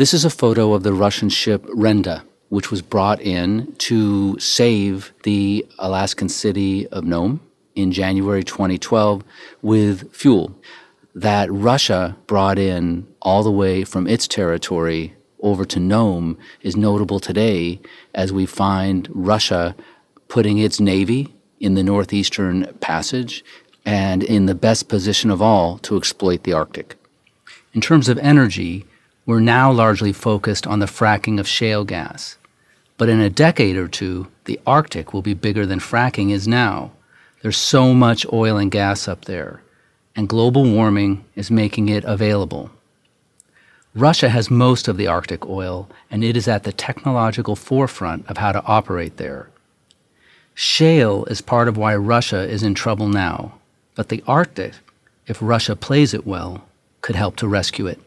This is a photo of the Russian ship Renda, which was brought in to save the Alaskan city of Nome in January 2012 with fuel that Russia brought in all the way from its territory over to Nome is notable today as we find Russia putting its navy in the northeastern passage and in the best position of all to exploit the Arctic. In terms of energy, we're now largely focused on the fracking of shale gas. But in a decade or two, the Arctic will be bigger than fracking is now. There's so much oil and gas up there, and global warming is making it available. Russia has most of the Arctic oil, and it is at the technological forefront of how to operate there. Shale is part of why Russia is in trouble now, but the Arctic, if Russia plays it well, could help to rescue it.